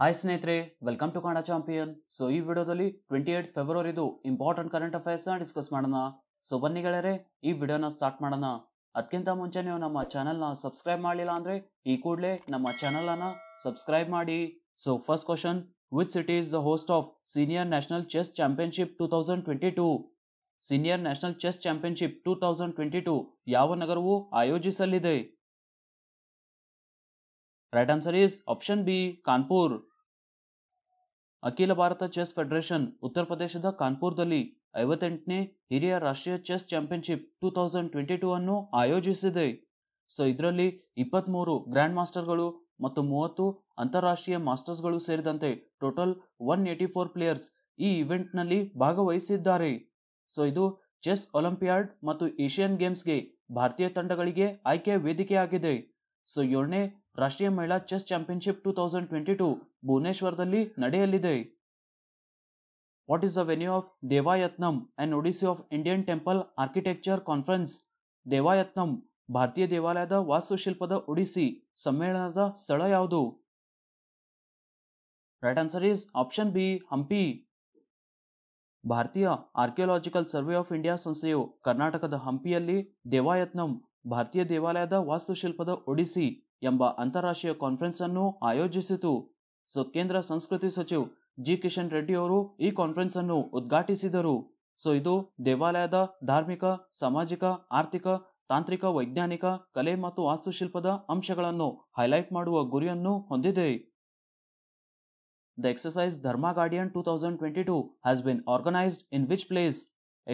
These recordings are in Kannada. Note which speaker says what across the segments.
Speaker 1: ಹಾಯ್ ಸ್ನೇಹಿತರೆ welcome to Kannada champion so ಈ ವಿಡಿಯೋದಲ್ಲಿ ಟ್ವೆಂಟಿ ಏಟ್ ಫೆಬ್ರವರಿದು ಇಂಪಾರ್ಟೆಂಟ್ ಕರೆಂಟ್ ಅಫೇರ್ಸ್ನ ಡಿಸ್ಕಸ್ ಮಾಡೋಣ ಸೊ ಬನ್ನಿ ಗೆಳೆಯರೆ ಈ ವಿಡಿಯೋನ ಸ್ಟಾರ್ಟ್ ಮಾಡೋಣ ಅದಕ್ಕಿಂತ ಮುಂಚೆ ನೀವು ನಮ್ಮ ಚಾನೆಲ್ನ ಸಬ್ಸ್ಕ್ರೈಬ್ ಮಾಡಲಿಲ್ಲ ಅಂದರೆ ಈ ಕೂಡಲೇ ನಮ್ಮ ಅನ್ನ ಸಬ್ಸ್ಕ್ರೈಬ್ ಮಾಡಿ so first question which city is the host of senior national chess championship two thousand twenty two senior national chess championship two thousand twenty two ಯಾವ ನಗರವು ಆಯೋಜಿಸಲಿದೆ right answer is option B Kanpur ಅಖಿಲ ಭಾರತ ಚೆಸ್ ಫೆಡರೇಷನ್ ಉತ್ತರ ಪ್ರದೇಶದ ಕಾನ್ಪುರದಲ್ಲಿ ಐವತ್ತೆಂಟನೇ ಹಿರಿಯ ರಾಷ್ಟ್ರೀಯ chess championship two thousand twenty two ಅನ್ನು ಆಯೋಜಿಸಿದೆ ಸೊ ಇದರಲ್ಲಿ ಇಪ್ಪತ್ತ್ಮೂರು ಗ್ರ್ಯಾಂಡ್ ಮಾಸ್ಟರ್ಗಳು ಮತ್ತು ಮೂವತ್ತು ಅಂತಾರಾಷ್ಟ್ರೀಯ ಮಾಸ್ಟರ್ಸ್ಗಳು ಸೇರಿದಂತೆ total one eighty four players ಈ ಇವೆಂಟ್ನಲ್ಲಿ ಭಾಗವಹಿಸಿದ್ದಾರೆ ಸೊ ಇದು ಚೆಸ್ ಒಲಿಂಪಿಯಾಡ್ ಮತ್ತು ಏಷ್ಯನ್ ಗೇಮ್ಸ್ಗೆ ಭಾರತೀಯ ತಂಡಗಳಿಗೆ ಆಯ್ಕೆ ವೇದಿಕೆಯಾಗಿದೆ ಸೊ ಏಳನೇ ರಾಷ್ಟ್ರೀಯ ಮಹಿಳಾ chess championship two thousand twenty two ಭುವನೇಶ್ವರದಲ್ಲಿ ನಡೆಯಲಿದೆ what is the venue of Devayatanam and odyssey of Indian temple architecture conference Devayatanam ಭಾರತೀಯ ದೇವಾಲಯದ ವಾಸ್ತುಶಿಲ್ಪದ ಒಡಿಸಿ ಸಮ್ಮೇಳನದ ಸ್ಥಳ ಯಾವುದು right answer is option B Hampi ಭಾರತೀಯ ಆರ್ಕಿಯೋಲಾಜಿಕಲ್ ಸರ್ವೆ ಆಫ್ ಇಂಡಿಯಾ ಸಂಸ್ಥೆಯು ಕರ್ನಾಟಕದ ಹಂಪಿಯಲ್ಲಿ ದೇವಾಯತ್ನಂ ಭಾರತೀಯ ದೇವಾಲಯದ ವಾಸ್ತುಶಿಲ್ಪದ ಒಡಿಸಿ ಎಂಬ ಅಂತಾರಾಷ್ಟ್ರೀಯ ಕಾನ್ಫರೆನ್ಸ್ ಅನ್ನು ಆಯೋಜಿಸಿತು ಸೊ ಕೇಂದ್ರ ಸಂಸ್ಕೃತಿ ಸಚಿವ ಜಿ ಕಿಶನ್ ರೆಡ್ಡಿ ಅವರು ಈ ಕಾನ್ಫರೆನ್ಸ್ ಅನ್ನು ಉದ್ಘಾಟಿಸಿದರು ಸೊ ಇದು ದೇವಾಲಯದ ಧಾರ್ಮಿಕ ಸಾಮಾಜಿಕ ಆರ್ಥಿಕ ತಾಂತ್ರಿಕ ವೈಜ್ಞಾನಿಕ ಕಲೆ ಮತ್ತು ವಾಸ್ತುಶಿಲ್ಪದ ಅಂಶಗಳನ್ನು ಹೈಲೈಟ್ ಮಾಡುವ ಗುರಿಯನ್ನು ಹೊಂದಿದೆ the exercise Dharma guardian two thousand twenty two has been organised in which place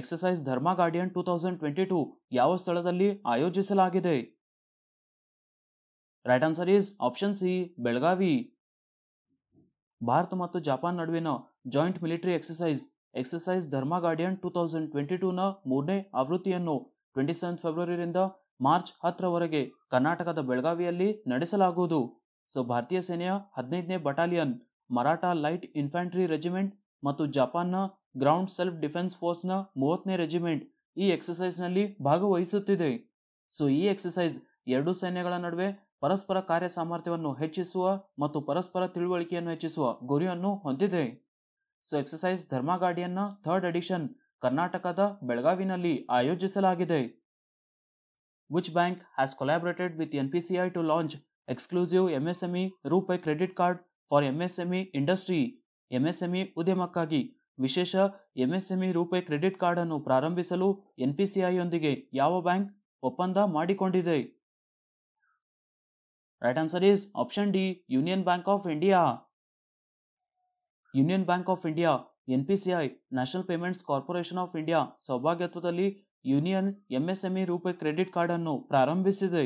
Speaker 1: exercise Dharma Guardian two thousand twenty two ಯಾವ ಸ್ಥಳದಲ್ಲಿ ಆಯೋಜಿಸಲಾಗಿದೆ right answer is option C Belagavi Bharat ಮತ್ತು ಜಪಾನ್ ನಡುವಿನ joint military exercise exercise Dharma guardian two thousand twenty ಟೂನ ಮೂರನೇ ಆವೃತ್ತಿಯನ್ನು ಟ್ವೆಂಟಿ ಸೆವೆನ್ ಫೆಬ್ರವರಿಯಿಂದ ಮಾರ್ಚ್ ಹತ್ತರವರೆಗೆ ಕರ್ನಾಟಕದ ಬೆಳಗಾವಿಯಲ್ಲಿ ನಡೆಸಲಾಗುವುದು ಸೊ ಭಾರತೀಯ ಸೇನೆಯ ಹದಿನೈದನೇ battalion Maratha light infantry regiment ಮತ್ತು ಜಪಾನ್ನ ಗ್ರೌಂಡ್ ಸೆಲ್ಫ್ ಡಿಫೆನ್ಸ್ ಫೋರ್ಸ್ನ ಮೂವತ್ತನೇ ರೆಜಿಮೆಂಟ್ ಈ ಎಕ್ಸಸೈಸ್ನಲ್ಲಿ ಭಾಗವಹಿಸುತ್ತಿದೆ ಸೊ ಈ ಎಕ್ಸಸೈಸ್ ಎರಡು ಸೈನ್ಯಗಳ ನಡುವೆ ಪರಸ್ಪರ ಕಾರ್ಯ ಸಾಮರ್ಥ್ಯವನ್ನು ಹೆಚ್ಚಿಸುವ ಮತ್ತು ಪರಸ್ಪರ ತಿಳುವಳಿಕೆಯನ್ನು ಹೆಚ್ಚಿಸುವ ಗುರಿಯನ್ನು ಹೊಂದಿದೆ ಸೊ ಎಕ್ಸಸೈಸ್ ಗಾಡಿಯನ್ನ ಥರ್ಡ್ ಎಡಿಷನ್ ಕರ್ನಾಟಕದ ಬೆಳಗಾವಿನಲ್ಲಿ ಆಯೋಜಿಸಲಾಗಿದೆ which bank has collaborated with N P C I to launch exclusive MSME RuPay credit card for MSME industry MSME ಉದ್ಯಮಕ್ಕಾಗಿ ವಿಶೇಷ ಎಂಎಸ್ಎಂಇ ರೂಪೆ ಕ್ರೆಡಿಟ್ ಕಾರ್ಡ್ ಅನ್ನು ಪ್ರಾರಂಭಿಸಲು ಎನ್ಪಿಸಿಐಯೊಂದಿಗೆ ಯಾವ ಬ್ಯಾಂಕ್ ಒಪ್ಪಂದ ಮಾಡಿಕೊಂಡಿದೆ Right answer is option D Union Bank of India. Union Bank of India N P C I National Payments Corporation of India ಸೌಭಾಗ್ಯತ್ವದಲ್ಲಿ Union MSME RuPay credit card ಅನ್ನು ಪ್ರಾರಂಭಿಸಿದೆ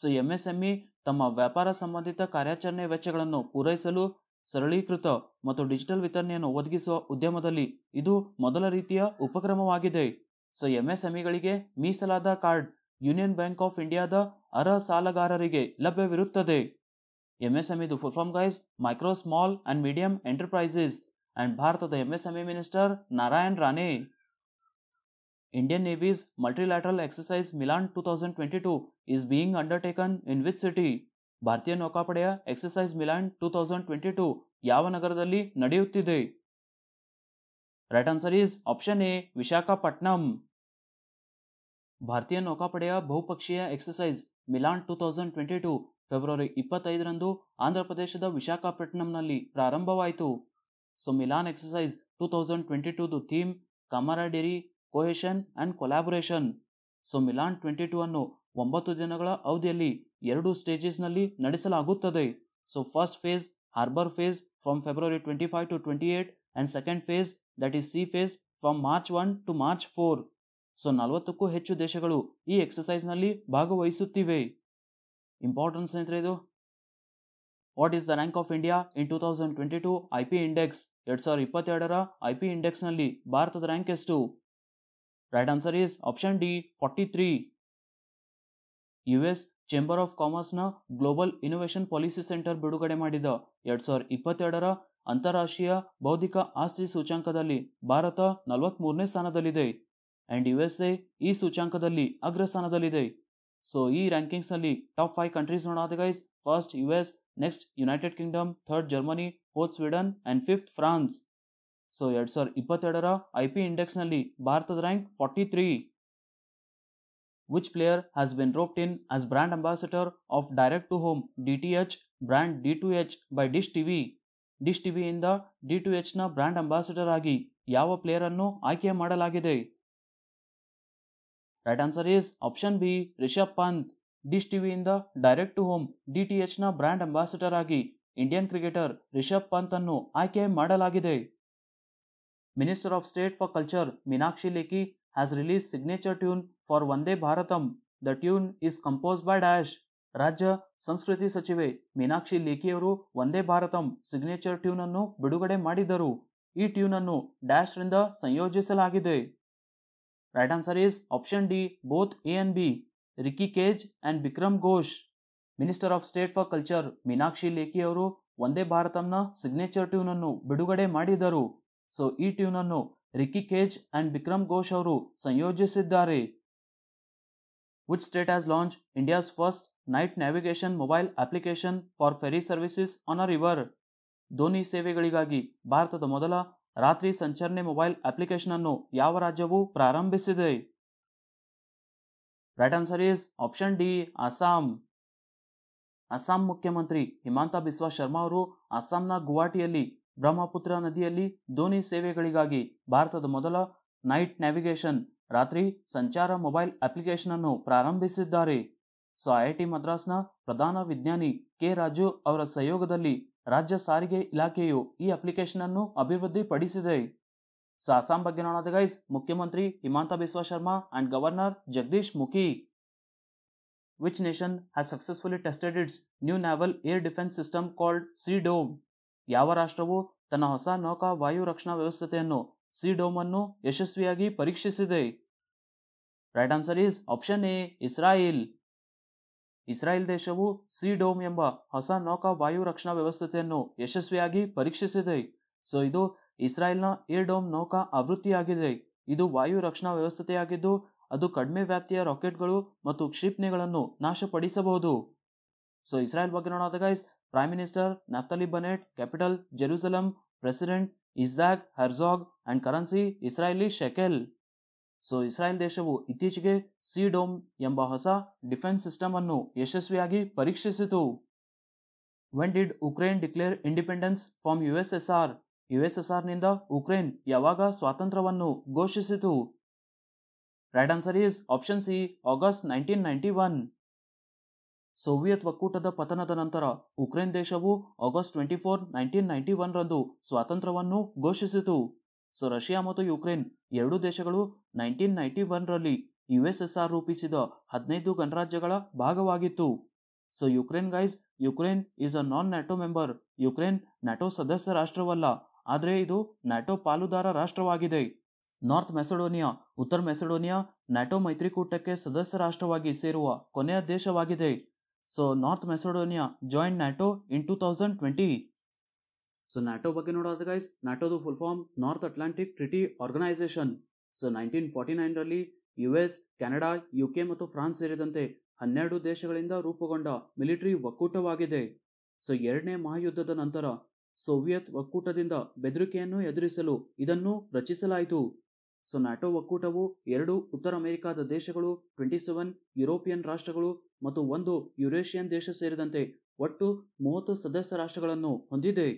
Speaker 1: ಸೊ ಎಂ ಎಸ್ ಎಂಎಸ್ಎಂಇ ತಮ್ಮ ವ್ಯಾಪಾರ ಸಂಬಂಧಿತ ಕಾರ್ಯಾಚರಣೆ ವೆಚ್ಚಗಳನ್ನು ಪೂರೈಸಲು ಸರಳೀಕೃತ ಮತ್ತು ಡಿಜಿಟಲ್ ವಿತರಣೆಯನ್ನು ಒದಗಿಸುವ ಉದ್ಯಮದಲ್ಲಿ ಇದು ಮೊದಲ ರೀತಿಯ ಉಪಕ್ರಮವಾಗಿದೆ ಸೊ ಎಂ ಎಸ್ ಎಂಎಸ್ಎಂಇಗಳಿಗೆ e ಮೀಸಲಾದ ಕಾರ್ಡ್ ಯೂನಿಯನ್ ಬ್ಯಾಂಕ್ ಆಫ್ ಇಂಡಿಯಾದ ಅರ ಸಾಲಗಾರರಿಗೆ ಲಭ್ಯವಿರುತ್ತದೆ ಎಂಎಸ್ಎಂಇ e ದು full form guys micro small and medium enterprises and ಭಾರತದ MSME minister e Narayan Rane Indian Navy's multilateral exercise Milan two thousand twenty two is being undertaken in which city ಭಾರತೀಯ ನೌಕಾಪಡೆಯ exercise Milan two thousand twenty two ಯಾವ ನಗರದಲ್ಲಿ ನಡೆಯುತ್ತಿದೆ right answer is option A Visakhapatnam ಭಾರತೀಯ ನೌಕಾಪಡೆಯ ಬಹುಪಕ್ಷೀಯ exercise Milan two thousand twenty two February ಇಪ್ಪತ್ತೈದರಂದು ಆಂಧ್ರ ಪ್ರದೇಶದ ವಿಶಾಖಪಟ್ಟಣಂನಲ್ಲಿ ಪ್ರಾರಂಭವಾಯಿತು so Milan exercise two thousand twenty ಟೂದು theme camaraderie cohesion and collaboration so Milan twenty two ಅನ್ನು ಒಂಬತ್ತು ದಿನಗಳ ಅವಧಿಯಲ್ಲಿ ಎರಡು ಸ್ಟೇಜಸ್ನಲ್ಲಿ ನಡೆಸಲಾಗುತ್ತದೆ so first phase harbour phase from February twenty five to twenty eight and second phase that is sea phase from March one to March four so ನಲವತ್ತಕ್ಕೂ ಹೆಚ್ಚು ದೇಶಗಳು ಈ ಎಕ್ಸಸೈಸ್ನಲ್ಲಿ ಭಾಗವಹಿಸುತ್ತಿವೆ ಇಂಪಾರ್ಟೆನ್ಸ್ ಸ್ನೇಹಿತರೆ ಇದು what is the rank of India in two thousand twenty two I P index ಎರಡು ಸಾವಿರದ ಇಪ್ಪತ್ತೆರಡರ ಐ ಪಿ ಇಂಡೆಕ್ಸ್ನಲ್ಲಿ ಭಾರತದ ರ್ಯಾಂಕ್ ಎಷ್ಟು right answer is option D forty three U S chamber of ಕಾಮರ್ಸ್ನ ಗ್ಲೋಬಲ್ ಇನೋವೇಷನ್ ಪಾಲಿಸಿ ಸೆಂಟರ್ ಬಿಡುಗಡೆ ಮಾಡಿದ ಎರಡು ಸಾವಿರದ ಇಪ್ಪತ್ತೆರಡರ ಅಂತಾರಾಷ್ಟ್ರೀಯ ಬೌದ್ಧಿಕ ಆಸ್ತಿ ಸೂಚ್ಯಾಂಕದಲ್ಲಿ ಭಾರತ ನಲವತ್ತ್ಮೂರನೇ ಸ್ಥಾನದಲ್ಲಿದೆ ಆ್ಯಂಡ್ ಯು ಎಸ್ ಎ ಈ ಸೂಚ್ಯಾಂಕದಲ್ಲಿ ಅಗ್ರಸ್ಥಾನದಲ್ಲಿದೆ ಸೊ ಈ ರ್ಯಾಂಕಿಂಗ್ಸ್ನಲ್ಲಿ ಟಾಪ್ ಫೈವ್ ಕಂಟ್ರೀಸ್ ನೋಡೋದು guys first U S next United Kingdom third Germany fourth Sweden and fifth France so ಎರಡು ಸಾವಿರದ ಇಪ್ಪತ್ತೆರಡರ ಐ ಪಿ ಇಂಡೆಕ್ಸ್ನಲ್ಲಿ ಭಾರತದ rank forty three which player has been roped in as brand ambassador of direct to home D T H brand D to H by Dish TV Dish ಟಿವಿಯಿಂದ ಡಿ ಟು ಎಚ್ನ ಬ್ರ್ಯಾಂಡ್ ಅಂಬಾಸಿಡರ್ ಆಗಿ ಯಾವ ಪ್ಲೇಯರನ್ನು ಆಯ್ಕೆ ಮಾಡಲಾಗಿದೆ right answer is option B Rishabh Pant Dish ಟಿವಿಯಿಂದ ಡೈರೆಕ್ಟ್ ಟು ಹೋಮ್ ಡಿಟಿಎಚ್ ನ ಬ್ರ್ಯಾಂಡ್ ಅಂಬಾಸಿಡರ್ ಆಗಿ ಇಂಡಿಯನ್ ಕ್ರಿಕೆಟರ್ ರಿಷಬ್ ಪಂತ್ ಅನ್ನು ಆಯ್ಕೆ ಮಾಡಲಾಗಿದೆ minister of state for culture Meenakshi Lekhi has release signature tune for Vande Bharatam the tune is compose by dash ರಾಜ್ಯ ಸಂಸ್ಕೃತಿ ಸಚಿವೆ ಮೀನಾಕ್ಷಿ ಲೇಖಿಯವರು ವಂದೇ ಭಾರತಂ ಸಿಗ್ನೇಚರ್ ಟ್ಯೂನ್ ಅನ್ನು ಬಿಡುಗಡೆ ಮಾಡಿದರು ಈ ಟ್ಯೂನ್ ಅನ್ನು ಡ್ಯಾಶ್ ರಿಂದ ಸಂಯೋಜಿಸಲಾಗಿದೆ Right answer is option D. Both A and B, Ricky Cage and Bikram Ghosh, minister of state for culture Meenakshi Lekhi ಅವರು ಒಂದೇ ಭಾರತಂನ ಸಿಗ್ನೇಚರ್ ಟ್ಯೂನ್ ಅನ್ನು ಬಿಡುಗಡೆ ಮಾಡಿದರು ಸೊ ಈ ಟ್ಯೂನ್ ಅನ್ನು ರಿಕ್ಕಿ ಕೇಜ್ ಅಂಡ್ ಬಿಕ್ರಮ್ ಘೋಷ್ ಅವರು ಸಂಯೋಜಿಸಿದ್ದಾರೆ which state has launch India's first night navigation mobile application for ferry services on a river ದೋಣಿ ಸೇವೆಗಳಿಗಾಗಿ ಭಾರತದ ಮೊದಲ ರಾತ್ರಿ ಸಂಚರಣೆ ಮೊಬೈಲ್ ಅಪ್ಲಿಕೇಶನ್ ಅನ್ನು ಯಾವ ರಾಜ್ಯವು ಪ್ರಾರಂಭಿಸಿದೆ right answer is option D Assam Assam ಮುಖ್ಯಮಂತ್ರಿ ಹಿಮಾಂತ ಬಿಸ್ವಾ ಶರ್ಮಾ ಅವರು ಅಸ್ಸಾಂನ ಗುವಾಹಟಿಯಲ್ಲಿ ಬ್ರಹ್ಮಪುತ್ರ ನದಿಯಲ್ಲಿ ದೋಣಿ ಸೇವೆಗಳಿಗಾಗಿ ಭಾರತದ ಮೊದಲ ನೈಟ್ ನ್ಯಾವಿಗೇಷನ್ ರಾತ್ರಿ ಸಂಚಾರ ಮೊಬೈಲ್ ಅಪ್ಲಿಕೇಶನ್ ಅನ್ನು ಪ್ರಾರಂಭಿಸಿದ್ದಾರೆ ಸೊ ಟಿ ಮದ್ರಾಸ್ನ ಪ್ರಧಾನ ವಿಜ್ಞಾನಿ ಕೆ ರಾಜು ಅವರ ಸಹಯೋಗದಲ್ಲಿ ರಾಜ್ಯ ಸಾರಿಗೆ ಇಲಾಖೆಯು ಈ ಅಪ್ಲಿಕೇಶನ್ ಅನ್ನು ಅಭಿವೃದ್ಧಿಪಡಿಸಿದೆ ಪಡಿಸಿದೆ ಸೊ ಅಸ್ಸಾಂ ಬಗ್ಗೆ ನೋಡೋದು ಗೈಸ್ ಮುಖ್ಯಮಂತ್ರಿ Himanta Biswa Sarma and governor Jagdish Mukhi which nation has successfully tested its new naval air defence system called C dome ಯಾವ ರಾಷ್ಟ್ರವು ತನ್ನ ಹೊಸ ನೌಕಾ ವಾಯು ರಕ್ಷಣಾ ವ್ಯವಸ್ಥೆಯನ್ನು ಸಿ ಡೋಮ್ ಅನ್ನು ಯಶಸ್ವಿಯಾಗಿ ಪರೀಕ್ಷಿಸಿದೆ right answer is option A Israel Israel ದೇಶವು ಡೋಮ್ ಎಂಬ ಹೊಸ ನೌಕಾ ವಾಯು ರಕ್ಷಣಾ ವ್ಯವಸ್ಥೆಯನ್ನು ಯಶಸ್ವಿಯಾಗಿ ಪರೀಕ್ಷಿಸಿದೆ ಸೊ ಇದು ಇಸ್ರಾಯೇಲ್ನ ಡೋಮ್ ನೌಕಾ ಆವೃತ್ತಿಯಾಗಿದೆ ಇದು ವಾಯು ರಕ್ಷಣಾ ವ್ಯವಸ್ಥೆಯಾಗಿದ್ದು ಅದು ಕಡಿಮೆ ವ್ಯಾಪ್ತಿಯ ರಾಕೆಟ್ಗಳು ಮತ್ತು ಕ್ಷಿಪ್ಣಿಗಳನ್ನು ನಾಶಪಡಿಸಬಹುದು ಸೊ ಇಸ್ರಾಯೇಲ್ ಬಗ್ಗೆ ನೋಡೋದ guys prime minister Naftali Bennett capital Jerusalem president Isaac Herzog and currency Israeli shekel so Israel ದೇಶವು ಇತ್ತೀಚೆಗೆ ಸಿಡೋಮ್ ಎಂಬ ಹೊಸ ಡಿಫೆನ್ಸ್ ಸಿಸ್ಟಮ್ ಅನ್ನು ಯಶಸ್ವಿಯಾಗಿ ಪರೀಕ್ಷಿಸಿತು when did Ukraine declare independence from U S S R U S S ನಿಂದ ಉಕ್ರೇನ್ ಯಾವಾಗ ಸ್ವಾತಂತ್ರ್ಯವನ್ನು ಘೋಷಿಸಿತು right answer is option C August nineteen ninety one Soviet ಒಕ್ಕೂಟದ ಪತನದ ನಂತರ ಉಕ್ರೇನ್ ದೇಶವು August twenty four nineteen ninety ರಂದು ಸ್ವಾತಂತ್ರ್ಯವನ್ನು ಘೋಷಿಸಿತು ಸೊ ರಷ್ಯಾ ಮತ್ತು ಯುಕ್ರೇನ್ ಎರಡೂ ದೇಶಗಳು ನೈನ್ಟೀನ್ ನೈಂಟಿ ಒನ್ರಲ್ಲಿ ಯು ಎಸ್ ಎಸ್ ಆರ್ ರೂಪಿಸಿದ ಹದಿನೈದು ಗಣರಾಜ್ಯಗಳ ಭಾಗವಾಗಿತ್ತು so Ukraine guys Ukraine is a non NATO member Ukraine NATO ಸದಸ್ಯ ರಾಷ್ಟ್ರವಲ್ಲ ಆದರೆ ಇದು ನ್ಯಾಟೋ ಪಾಲುದಾರ ರಾಷ್ಟ್ರವಾಗಿದೆ ನಾರ್ತ್ ಮೆಸಡೋನಿಯಾ ಉತ್ತರ ಮೆಸಡೋನಿಯಾ ನ್ಯಾಟೋ ಮೈತ್ರಿಕೂಟಕ್ಕೆ ಸದಸ್ಯ ರಾಷ್ಟ್ರವಾಗಿ ಸೇರುವ ಕೊನೆಯ ದೇಶವಾಗಿದೆ so North Macedonia joined NATO in two thousand twenty so NATO ಬಗ್ಗೆ ನೋಡೋದು ಗೈಸ್ ನ್ಯಾಟೋದು full form North Atlantic treaty organisation so nineteen forty ನೈನ್ರಲ್ಲಿ U S Canada U K ಮತ್ತು ಫ್ರಾನ್ಸ್ ಸೇರಿದಂತೆ ಹನ್ನೆರಡು ದೇಶಗಳಿಂದ ರೂಪುಗೊಂಡ ಮಿಲಿಟರಿ ಒಕ್ಕೂಟವಾಗಿದೆ ಸೊ ಎರಡನೇ ಮಹಾಯುದ್ಧದ ನಂತರ ಸೋವಿಯತ್ ಒಕ್ಕೂಟದಿಂದ ಬೆದರಿಕೆಯನ್ನು ಎದುರಿಸಲು ಇದನ್ನು ರಚಿಸಲಾಯಿತು ಸೊ ನ್ಯಾಟೋ ಒಕ್ಕೂಟವು ಎರಡು ಉತ್ತರ ಅಮೆರಿಕಾದ ದೇಶಗಳು ಟ್ವೆಂಟಿ ಸೆವೆನ್ ಯುರೋಪಿಯನ್ ರಾಷ್ಟ್ರಗಳು ಮತ್ತು ಒಂದು ಯುರೇಷಿಯನ್ ದೇಶ ಸೇರಿದಂತೆ ಒಟ್ಟು ಮೂವತ್ತು ಸದಸ್ಯ ರಾಷ್ಟ್ರಗಳನ್ನು ಹೊಂದಿದೆ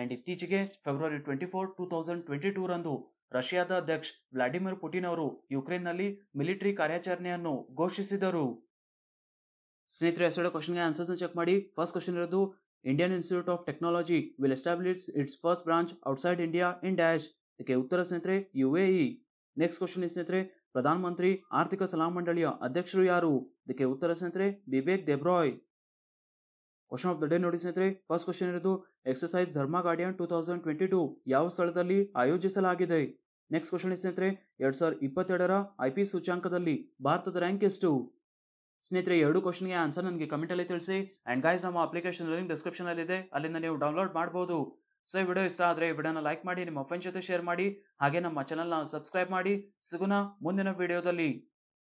Speaker 1: ಅಂಡ್ ಇತ್ತೀಚೆಗೆ February twenty four two thousand twenty two ರಂದು ರಷ್ಯಾದ ಅಧ್ಯಕ್ಷ ವ್ಲಾಡಿಮಿರ್ ಪುಟಿನ್ ಅವರು ಯುಕ್ರೇನ್ನಲ್ಲಿ ಮಿಲಿಟರಿ ಕಾರ್ಯಾಚರಣೆಯನ್ನು ಘೋಷಿಸಿದರು ಸ್ನೇಹಿತರೆ ಎಸ್ ಕ್ವಶನ್ಗೆ ಆನ್ಸರ್ಸ್ ಚೆಕ್ ಮಾಡಿ ಫಸ್ಟ್ ಕ್ವಶನ್ ಇರೋದು Indian Institute of Technology will establish its first branch outside India in dash ಇದಕ್ಕೆ ಉತ್ತರ ಸ್ನೇಹಿತರೆ U A E next question ಸ್ನೇಹಿತರೆ ಪ್ರಧಾನಮಂತ್ರಿ ಆರ್ಥಿಕ ಸಲಹಾ ಮಂಡಳಿಯ ಅಧ್ಯಕ್ಷರು ಯಾರು ಇದಕ್ಕೆ ಉತ್ತರ ಸ್ನೇಹಿತರೆ Bibek Debroy question of the day ನೋಡಿ ಸ್ನೇಹಿತರೆ ಫಸ್ಟ್ ಕ್ವಶನ್ ಇರೋದು exercise Dharma guardian two thousand twenty two ಯಾವ ಸ್ಥಳದಲ್ಲಿ ಆಯೋಜಿಸಲಾಗಿದೆ ನೆಕ್ಸ್ಟ್ ಕ್ವಶನ್ ಸ್ನೇಹಿತರೆ ಎರಡ್ ಸಾವಿರದ ಇಪ್ಪತ್ತೆರಡರ ಐ ಪಿ ಸೂಚ್ಯಾಂಕದಲ್ಲಿ ಭಾರತದ ರ್ಯಾಂಕ್ ಎಷ್ಟು ಸ್ನೇಹಿತರೆ ಎರಡು ಕ್ವಶನ್ಗೆ ಆನ್ಸರ್ ನನಗೆ ಅಲ್ಲಿ ತಿಳಿಸಿ ಆ್ಯಂಡ್ ಗೈಸ್ ನಮ್ಮ ಅಪ್ಲಿಕೇಶನ್ ಲಿಂಕ್ ಡಿಸ್ಕ್ರಿಪ್ಷನಲ್ಲಿದೆ ಅಲ್ಲಿಂದ ನೀವು ಡೌನ್ಲೋಡ್ ಮಾಡ್ಬೋದು ಸೊ ಈ ವಿಡಿಯೋ ಇಷ್ಟ ಆದರೆ ಈ ವಿಡಿಯೋನ ಲೈಕ್ ಮಾಡಿ ನಿಮ್ಮ ಫ್ರೆಂಡ್ ಜೊತೆ ಶೇರ್ ಮಾಡಿ ಹಾಗೆ ನಮ್ಮ ಚಾನಲ್ನ ಸಬ್ಸ್ಕ್ರೈಬ್ ಮಾಡಿ ಸಿಗುನ ಮುಂದಿನ ವಿಡಿಯೋದಲ್ಲಿ